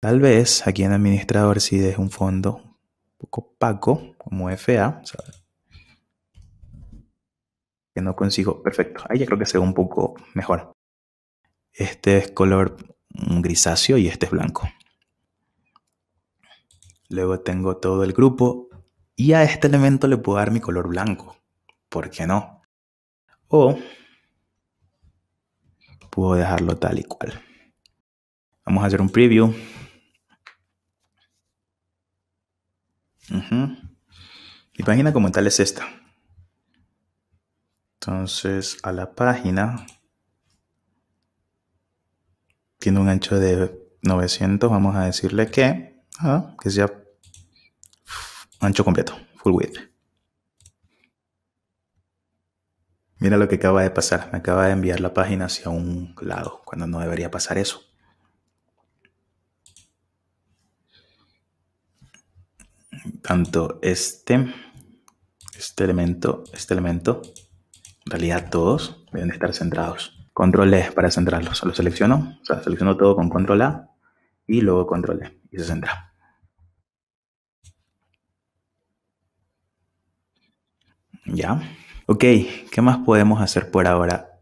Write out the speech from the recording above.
Tal vez aquí en administrador si es un fondo un poco opaco, como FA, que no consigo. Perfecto, ahí ya creo que se ve un poco mejor. Este es color grisáceo y este es blanco. Luego tengo todo el grupo y a este elemento le puedo dar mi color blanco. ¿Por qué no? O puedo dejarlo tal y cual. Vamos a hacer un preview. Mi página como tal es esta. Entonces a la página tiene un ancho de 900. Vamos a decirle que, ah, que sea ancho completo, full width. Mira lo que acaba de pasar. Me acaba de enviar la página hacia un lado, cuando no debería pasar eso. tanto este, este elemento, este elemento, en realidad todos deben estar centrados. Control E para centrarlos. Lo selecciono, o sea, selecciono todo con control A y luego control E y se centra. Ya. Ok, ¿qué más podemos hacer por ahora?